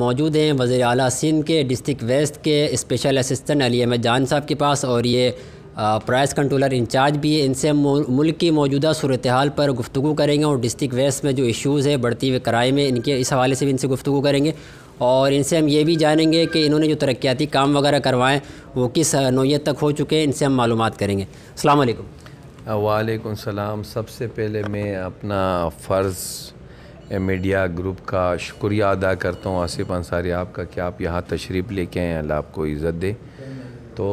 मौजूद हैं वज़र अली सिंध के डिस्ट्रिक वेस्ट के स्पेशल असिस्टेंट अली अहमद जान साहब के पास और ये प्राइस कंट्रोलर इंचार्ज भी है इनसे हम मुल्क की मौजूदा सूरत हाल पर गुफ्तु करेंगे और डिस्ट्रिक वेस्ट में जो इशूज़ है बढ़ती हुए क्राइम है इनके इस हवाले से भी इनसे गुफ्तु करेंगे और इनसे हम ये भी जानेंगे कि इन्होंने जो तरक्याती काम वगैरह करवाएँ वो किस नोयत तक हो चुके हैं इनसे हम मालूम करेंगे अल्लाम वालेकाम सबसे पहले मैं अपना फ़र्ज़ मीडिया ग्रुप का शुक्रिया अदा करता हूँ आसिफ अंसारी आपका कि आप यहाँ तशरीफ़ लेके आए अल्लाह आपको इज़्ज़त दे तो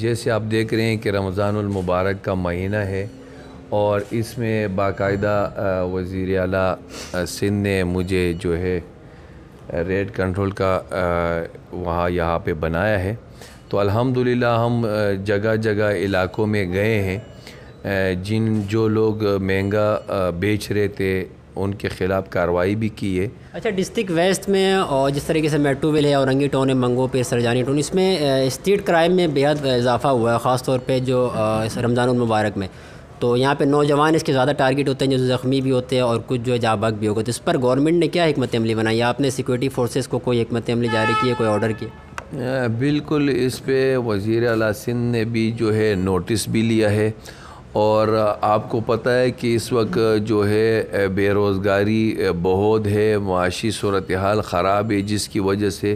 जैसे आप देख रहे हैं कि रमज़ानमबारक का महीना है और इसमें बाकायदा वज़ी अला सिंध ने मुझे जो है रेट कंट्रोल का वहाँ यहाँ पे बनाया है तो अल्हम्दुलिल्लाह हम जगह जगह इलाकों में गए हैं जिन जो लोग महंगा बेच रहे थे उनके खिलाफ कार्रवाई भी की है अच्छा डिस्ट्रिक्ट वेस्ट में और जिस तरीके से मेट्रोविल है औरंगी टाउन है मंगो पे सरजानी टाउन इसमें स्ट्रीट क्राइम में बेहद इजाफा हुआ है खासतौर पर जो रमज़ान मुबारक में तो यहाँ पे नौजवान इसके ज़्यादा टारगेट होते हैं जो ज़ख्मी भी होते हैं और कुछ जो है जाबाग भी होते तो इस पर गवर्नमेंट ने क्या हमत अमली बनाई आपने सिक्योरिटी फोर्सेज को कोई हमत अमली जारी की है कोई ऑर्डर किया बिल्कुल इस पर वज़ी अला सिंध ने भी जो है नोटिस भी लिया है और आपको पता है कि इस वक्त जो है बेरोज़गारी बहुत है माशी सूरत हाल ख़राब है जिसकी वजह से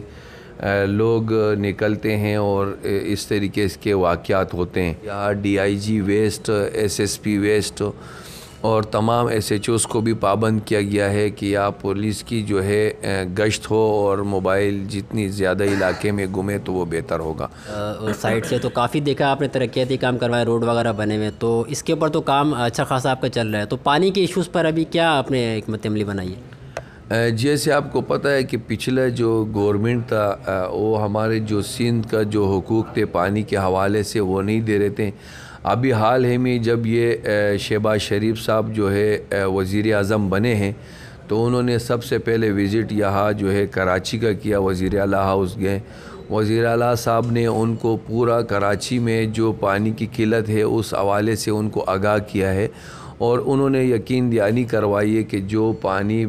लोग निकलते हैं और इस तरीके के वाक़ होते हैं यहाँ D I G west S S P west और तमाम एस एच ओज़ को भी पाबंद किया गया है कि आप पुलिस की जो है गश्त हो और मोबाइल जितनी ज़्यादा इलाके में घूमे तो वो बेहतर होगा साइड से तो काफ़ी देखा आपने तरक्याती काम करवाया रोड वगैरह बने हुए तो इसके ऊपर तो काम अच्छा खासा आपका चल रहा है तो पानी के इश्यूज़ पर अभी क्या आपने एक मतमली बनाई है जैसे आपको पता है कि पिछला जो गवर्नमेंट था वो हमारे जो सिंध का जो हकूक़ थे पानी के हवाले से वो नहीं दे रहे थे अभी हाल ही में जब ये शहबाज शरीफ साहब जो है वज़ी अज़म बने हैं तो उन्होंने सबसे पहले विज़िट यहाँ जो है कराची का किया वज़ी अल हाउस गए वज़ी अल साहब ने उनको पूरा कराची में जो पानी की किल्लत है उस हवाले से उनको आगाह किया है और उन्होंने यकीन दयानी करवाई है कि जो पानी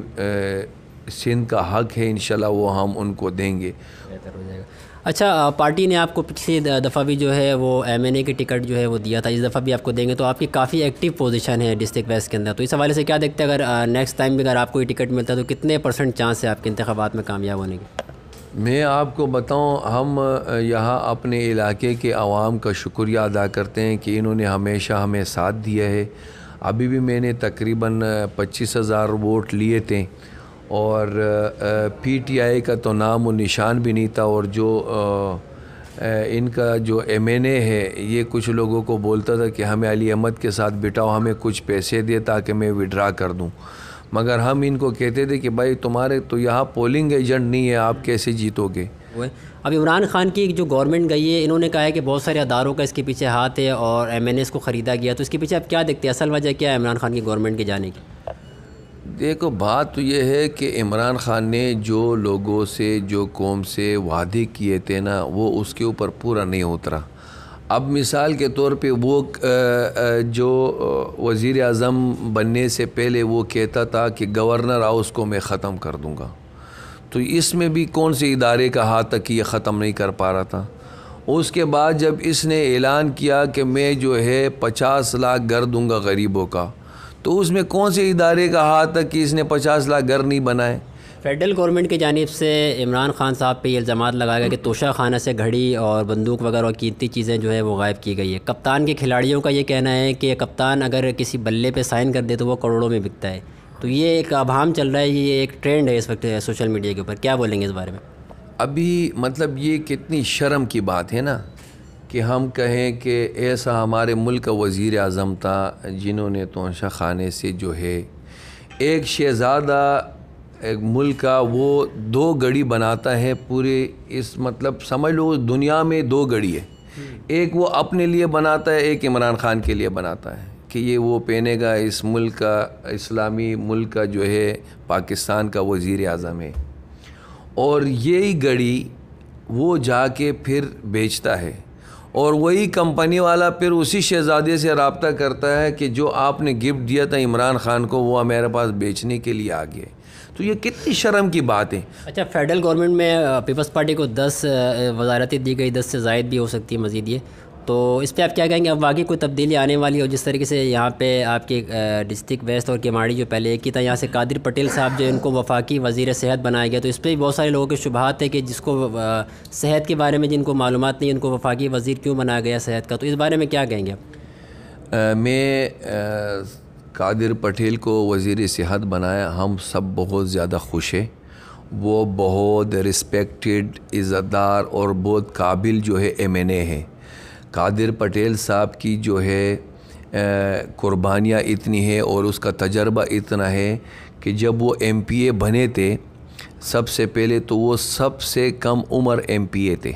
सिंध का हक है इन वो हम उनको देंगे बेहतर हो जाएगा अच्छा पार्टी ने आपको पिछली दफ़ा भी जो है वो एम एन ए की टिकट जो है वो दिया था इस दफ़ा भी आपको देंगे तो आपकी काफ़ी एक्टिव पोजीशन है डिस्ट्रिक्ट वेस्ट के अंदर तो इस हवाले से क्या देखते हैं अगर नेक्स्ट टाइम भी अगर आपको ये टिकट मिलता है तो कितने परसेंट चांस है आपके इंतबात में कामयाब होने के मैं आपको बताऊं हम यहाँ अपने इलाके के आवाम का शुक्रिया अदा करते हैं कि इन्होंने हमेशा हमें साथ दिया है अभी भी मैंने तकरीबन पच्चीस हज़ार वोट लिए थे और पीटीआई का तो नाम और निशान भी नहीं था और जो इनका जो एमएनए है ये कुछ लोगों को बोलता था कि हमें अली अहमद के साथ बिठाओ हमें कुछ पैसे दे ताकि मैं विड्रा कर दूं मगर हम इनको कहते थे कि भाई तुम्हारे तो यहाँ पोलिंग एजेंट नहीं है आप कैसे जीतोगे अब इमरान खान की जो गवर्नमेंट गई है इन्होंने कहा है कि बहुत सारे अदारों का इसके पीछे हाथ है और एम को ख़रीदा गया तो इसके पीछे आप क्या देखते हैं असल वजह क्या है इमरान खान की गवर्नमेंट के जाने की देखो बात तो ये है कि इमरान ख़ान ने जो लोगों से जो कौम से वादे किए थे ना वो उसके ऊपर पूरा नहीं उतरा अब मिसाल के तौर पे वो जो वज़ी अज़म बनने से पहले वो कहता था कि गवर्नर हाउस को मैं ख़त्म कर दूँगा तो इसमें भी कौन से इदारे का हाथ तक ये ख़त्म नहीं कर पा रहा था उसके बाद जब इसने ऐलान किया कि मैं जो है पचास लाख घर दूँगा गरीबों का तो उसमें कौन से इदारे का हाथ है कि इसने पचास लाख घर नहीं बनाए फेडरल गवर्नमेंट की जानब से इमरान खान साहब पे इल्ज़ाम लगाया गया कि तोशा खाना से घड़ी और बंदूक वगैरह और कीमती चीज़ें जो है वो गायब की गई है कप्तान के खिलाड़ियों का ये कहना है कि कप्तान अगर किसी बल्ले पे साइन कर दे तो वो करोड़ों में बिकता है तो ये एक अभाम चल रहा है ये एक ट्रेंड है इस वक्त सोशल मीडिया के ऊपर क्या बोलेंगे इस बारे में अभी मतलब ये कितनी शर्म की बात है ना कि हम कहें कि ऐसा हमारे मुल्क का वज़ी अजम था जिन्होंने तोशा खाने से जो है एक शहज़ादा एक मुल्क का वो दो गड़ी बनाता है पूरे इस मतलब समझ लो दुनिया में दो गड़ी है हम्म। एक वो अपने लिए बनाता है एक इमरान ख़ान के लिए बनाता है कि ये वो पहनेगा इस मुल्क का इस्लामी मुल्क का जो है पाकिस्तान का वज़ी अजम है और यही गड़ी वो जाके फिर बेचता है और वही कंपनी वाला फिर उसी शहज़ादे से रबता करता है कि जो आपने गिफ्ट दिया था इमरान ख़ान को वो हमारे पास बेचने के लिए आ गए तो ये कितनी शर्म की बात है अच्छा फेडरल गवर्नमेंट में पीपल्स पार्टी को दस वजारतें दी गई दस से जायद भी हो सकती है मजीद ये तो इस पर आप क्या कहेंगे अब आगे कोई तब्दीली आने वाली हो जिस तरीके से यहाँ पे आपके डिस्ट्रिक्ट वेस्ट और केमाड़ी जो पहले एक ही था यहाँ से कादिर पटेल साहब जो इनको वफाकी वजीर सेहत बनाया गया तो इस पर भी बहुत सारे लोगों के शुभात है कि जिसको सेहत के बारे में जिनको मालूम नहीं उनको वफाकी वजीर क्यों बनाया गया सेहत का तो इस बारे में क्या कहेंगे आप मैं कादिर पटेल को वजीर सेहत बनाया हम सब बहुत ज़्यादा खुश हैं वो बहुत रिस्पेक्टेड इज़्ज़तदार और बहुत काबिल जो है एम एन ए है कादिर पटेल साहब की जो है कुर्बानियाँ इतनी है और उसका तजर्बा इतना है कि जब वो एम पी ए बने थे सबसे पहले तो वो सबसे कम उम्र एम पी ए थे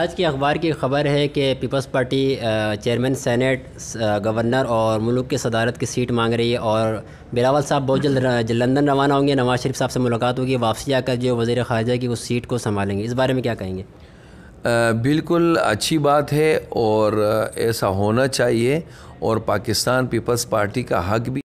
आज के अखबार की खबर है कि peoples party chairman senate governor और मुल्क के सदारत की सीट मांग रही है और बिलावल साहब बहुत जल्द लंदन रवाना होंगे नवाज शरीफ साहब से मुलाकात होगी वापसी आकर जो वज़ी ख़ारजा की उस सीट को संभालेंगे इस बारे में क्या कहेंगे बिल्कुल अच्छी बात है और ऐसा होना चाहिए और पाकिस्तान पीपल्स पार्टी का हक भी